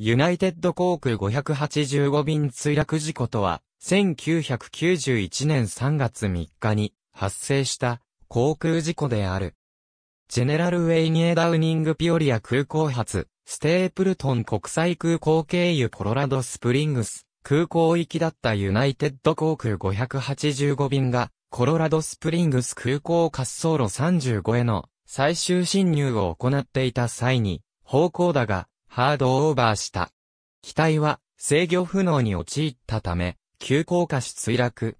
ユナイテッド航空585便墜落事故とは、1991年3月3日に発生した航空事故である。ジェネラルウェイニエダウニングピオリア空港発、ステープルトン国際空港経由コロラドスプリングス空港行きだったユナイテッド航空585便がコロラドスプリングス空港滑走路35への最終進入を行っていた際に、方向だがハードオーバーした。機体は制御不能に陥ったため、急降下し墜落。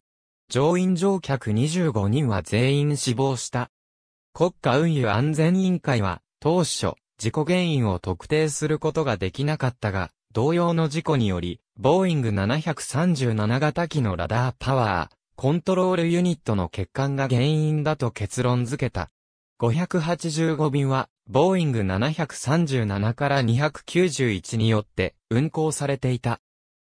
乗員乗客25人は全員死亡した。国家運輸安全委員会は、当初、事故原因を特定することができなかったが、同様の事故により、ボーイング737型機のラダーパワー、コントロールユニットの欠陥が原因だと結論付けた。585便は、ボーイング737から291によって運航されていた。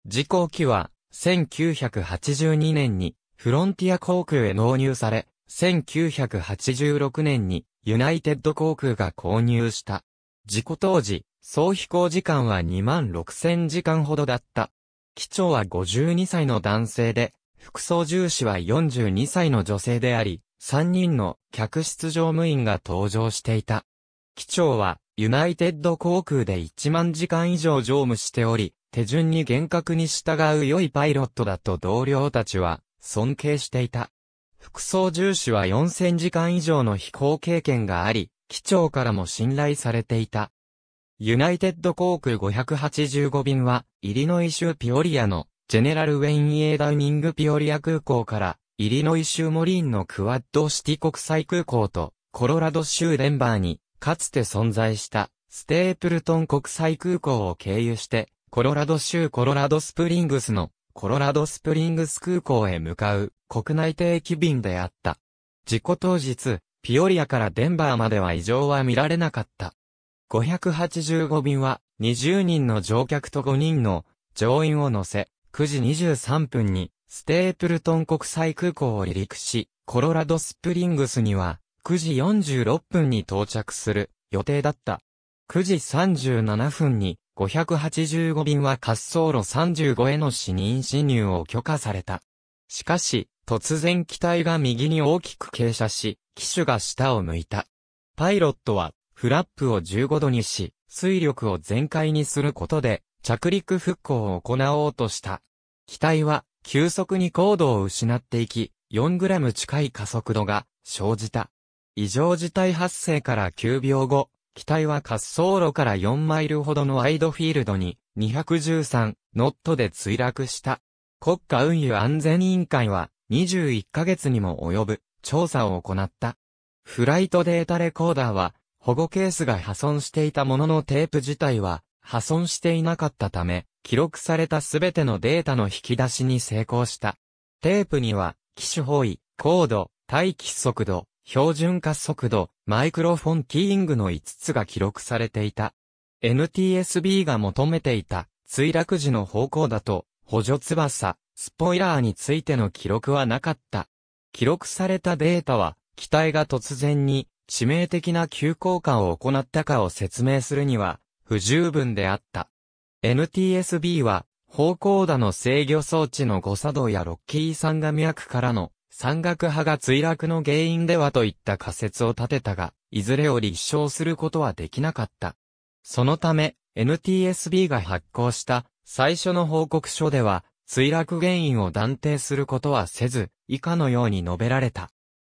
事故機は、1982年にフロンティア航空へ納入され、1986年にユナイテッド航空が購入した。事故当時、総飛行時間は2万6000時間ほどだった。機長は52歳の男性で、副操縦士は42歳の女性であり、3人の客室乗務員が搭乗していた。機長は、ユナイテッド航空で1万時間以上乗務しており、手順に厳格に従う良いパイロットだと同僚たちは尊敬していた。副操縦士は4000時間以上の飛行経験があり、機長からも信頼されていた。ユナイテッド航空585便は、イリノイ州ピオリアのジェネラルウェイン・エーダウニング・ピオリア空港からイリノイ州モリーンのクワッドシティ国際空港と、コロラド州デンバーに、かつて存在した、ステープルトン国際空港を経由して、コロラド州コロラドスプリングスの、コロラドスプリングス空港へ向かう、国内定期便であった。事故当日、ピオリアからデンバーまでは異常は見られなかった。585便は、20人の乗客と5人の乗員を乗せ、9時23分にステープルトン国際空港を離陸し、コロラドスプリングスには9時46分に到着する予定だった。9時37分に585便は滑走路35への死認侵入を許可された。しかし、突然機体が右に大きく傾斜し、機種が下を向いた。パイロットは、フラップを15度にし、水力を全開にすることで、着陸復興を行おうとした。機体は、急速に高度を失っていき、4g 近い加速度が生じた。異常事態発生から9秒後、機体は滑走路から4マイルほどのワイドフィールドに213ノットで墜落した。国家運輸安全委員会は21ヶ月にも及ぶ調査を行った。フライトデータレコーダーは保護ケースが破損していたもののテープ自体は破損していなかったため、記録されたすべてのデータの引き出しに成功した。テープには、機種方位、高度、待機速度、標準化速度、マイクロフォンキーイングの5つが記録されていた。NTSB が求めていた、墜落時の方向だと、補助翼、スポイラーについての記録はなかった。記録されたデータは、機体が突然に致命的な急降下を行ったかを説明するには、不十分であった。NTSB は、方向打の制御装置の誤作動やロッキー山が脈からの山岳派が墜落の原因ではといった仮説を立てたが、いずれを立証することはできなかった。そのため、NTSB が発行した最初の報告書では、墜落原因を断定することはせず、以下のように述べられた。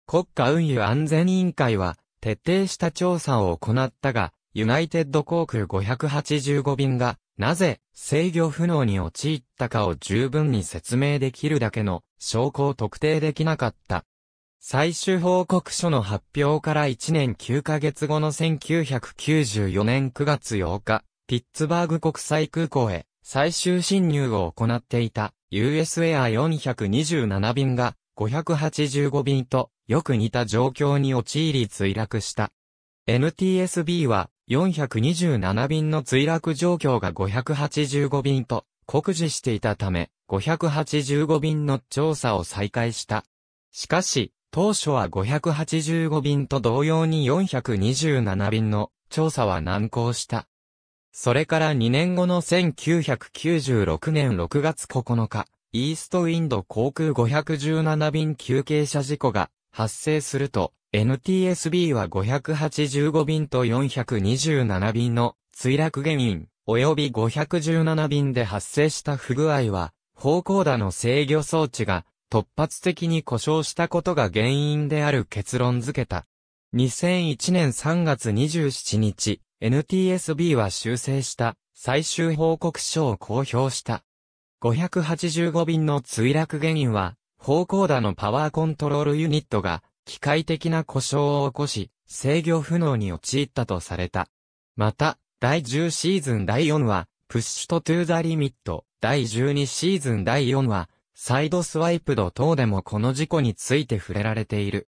国家運輸安全委員会は、徹底した調査を行ったが、ユナイテッド航空585便が、なぜ制御不能に陥ったかを十分に説明できるだけの証拠を特定できなかった。最終報告書の発表から1年9ヶ月後の1994年9月8日、ピッツバーグ国際空港へ最終侵入を行っていた US エア427便が585便とよく似た状況に陥り墜落した。NTSB は427便の墜落状況が585便と酷似していたため、585便の調査を再開した。しかし、当初は585便と同様に427便の調査は難航した。それから2年後の1996年6月9日、イーストウィンド航空517便休憩者事故が発生すると、NTSB は585便と427便の墜落原因、及び517便で発生した不具合は、方向打の制御装置が突発的に故障したことが原因である結論付けた。2001年3月27日、NTSB は修正した最終報告書を公表した。585便の墜落原因は方向打のパワーコントロールユニットが、機械的な故障を起こし、制御不能に陥ったとされた。また、第10シーズン第4話、プッシュとトゥーザリミット、第12シーズン第4話、サイドスワイプ度等でもこの事故について触れられている。